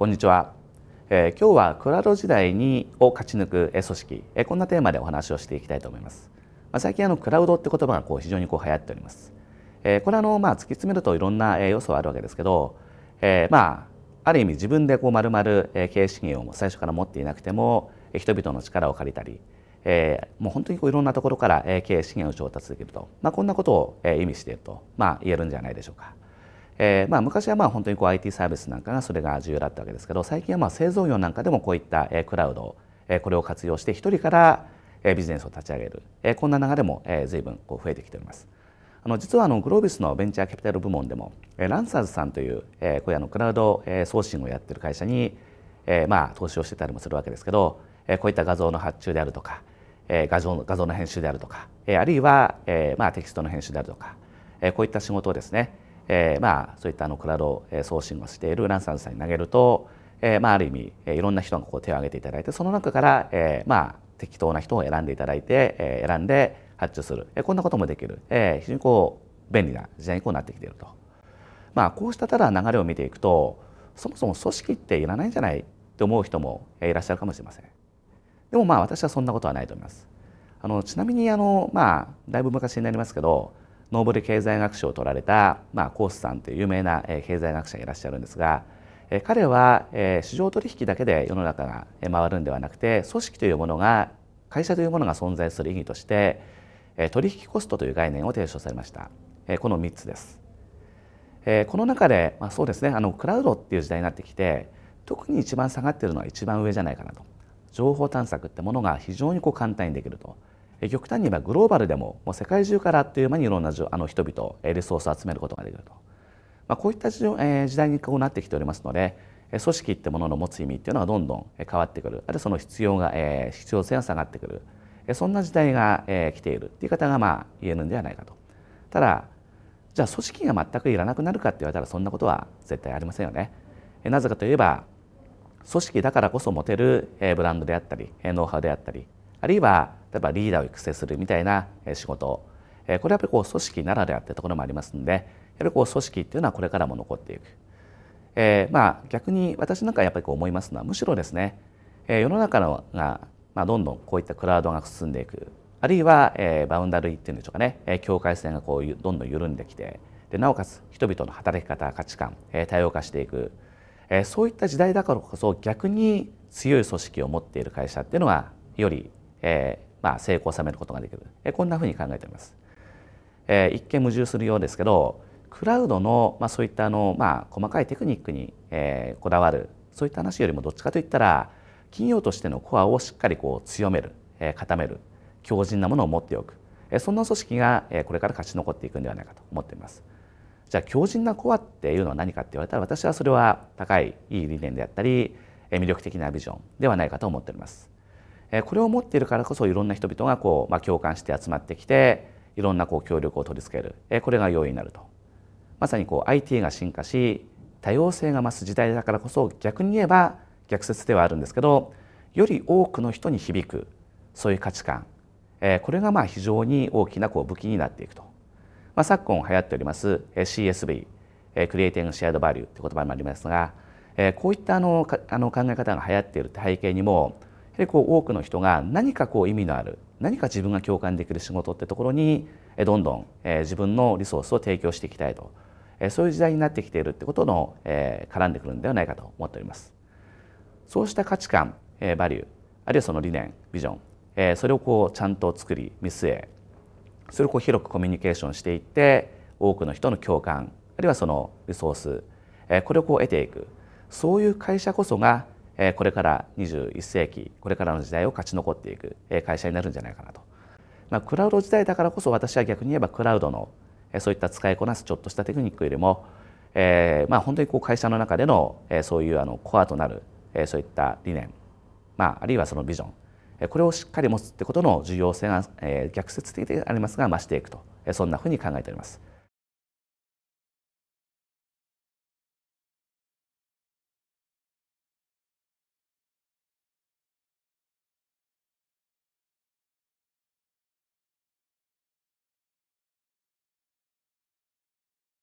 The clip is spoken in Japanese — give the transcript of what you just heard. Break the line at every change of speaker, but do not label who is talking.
こんにちは、えー、今日はクラロ時代にを勝ち抜く組織、えー、こんなテーマでお話をしていきたいと思います、まあ、最近あのクラウドって言葉がこう非常にこう流行っております、えー、これあのまあ突き詰めるといろんな要素はあるわけですけど、えー、まあある意味自分でこう丸々経営資源を最初から持っていなくても人々の力を借りたりえー、もう本当にこういろんなところから経営資源を調達できると、まあ、こんなことを意味していると、まあ、言えるんじゃないでしょうか。えー、まあ、昔はまあ本当にこう IT サービスなんかがそれが重要だったわけですけど最近はま製造業なんかでもこういったクラウドこれを活用して一人からビジネスを立ち上げるこんな流れも随分こう増えてきております。あの実はあのグロービスのベンチャーキャピタル部門でもランサーズさんというこういうあのクラウドソーシングをやってる会社にまあ投資をしてたりもするわけですけどこういった画像の発注であるとか画像の画像の編集であるとかあるいはまあテキストの編集であるとかこういった仕事をですねえー、まあそういったあのクラウド送信をしているランサムズさんに投げると、えー、まあある意味、えいろんな人がこう手を挙げていただいてその中から、えー、まあ適当な人を選んでいただいて、えー、選んで発注する、えー、こんなこともできる、えー、非常にこう便利な時代にこうなってきていると。まあこうしたただ流れを見ていくとそもそも組織っていらないんじゃないって思う人もいらっしゃるかもしれません。でもまあ私はそんなことはないと思います。あのちなみにあのまあだいぶ昔になりますけどノーベル経済学賞を取られた、まあ、コースさんという有名な経済学者がいらっしゃるんですが彼は市場取引だけで世の中が回るんではなくて組織というものが会社というものが存在する意義として取引コストという概念を提唱されましたこの3つですこの中で、まあ、そうですねあのクラウドっていう時代になってきて特に一番下がってるのは一番上じゃないかなと情報探索ってものが非常にこう簡単にできると極端に言えばグローバルでももう世界中からあっという間にいろんなあの人々、えリソースを集めることができると、まあ、こういった時,、え時代にこうなってきておりますので組織ってものの持つ意味っていうのはどんどん変わってくるあるいはその必要が、え必要性が下がってくるそんな時代が、え来ているっていう方がまあ言えるんではないかと。ただじゃあ組織が全くいらなくなるかって言われたらそんなことは絶対ありませんよね。なぜかといえば組織だからこそ持てるブランドであったりノウハウであったりあるいは例えばリーダーを育成するみたいな仕事これはやっぱりこう組織ならではってところもありますのでやっぱりこう組織っていうのはこれからも残っていく、えー、まあ逆に私なんかやっぱりこう思いますのはむしろですね世の中のが、まあ、どんどんこういったクラウドが進んでいくあるいは、えバウンダリーっていうんでしょうかね、え境界線がこうどんどん緩んできてでなおかつ人々の働き方価値観、え多様化していく、えそういった時代だからこそ逆に強い組織を持っている会社っていうのはより、えー、まあ、成功を収めることができる、えこんなふうに考えております。え一見矛盾するようですけどクラウドの、まあ、そういったあの、まあ、細かいテクニックに、えこだわるそういった話よりもどっちかといったら企業としてのコアをしっかりこう強める、え固める強靭なものを持っておく、えそんな組織が、えこれから勝ち残っていくんではないかと思っています。じゃあ強靭なコアっていうのは何かって言われたら私はそれは高いいい理念であったり魅力的なビジョンではないかと思っております。これを持っているからこそいろんな人々がこう、まあ、共感して集まってきていろんなこう協力を取り付けるこれが要因になるとまさにこう IT が進化し多様性が増す時代だからこそ逆に言えば逆説ではあるんですけどより多くの人に響くそういう価値観これがまあ非常に大きなこう武器になっていくと、まあ、昨今流行っております CSV クリエイティングシェアドバリューという言葉もありますがこういったあのあの考え方が流行っている背景にもやこう多くの人が何かこう意味のある何か自分が共感できる仕事ってところにどんどん自分のリソースを提供していきたいとそういう時代になってきているってことの絡んでくるんではないかと思っております。そうした価値観バリューあるいはその理念ビジョンそれをこうちゃんと作り見据えそれをこう広くコミュニケーションしていって多くの人の共感あるいはそのリソースこれをこう得ていくそういう会社こそがこれから21世紀これからの時代を勝ち残っていく会社になるんじゃないかなと、まあ、クラウド時代だからこそ私は逆に言えばクラウドのそういった使いこなすちょっとしたテクニックよりも、えー、まあ本当にこう会社の中でのそういうあのコアとなるそういった理念、まあ、あるいはそのビジョンこれをしっかり持つってことの重要性が逆説的でありますが増していくとそんなふうに考えております。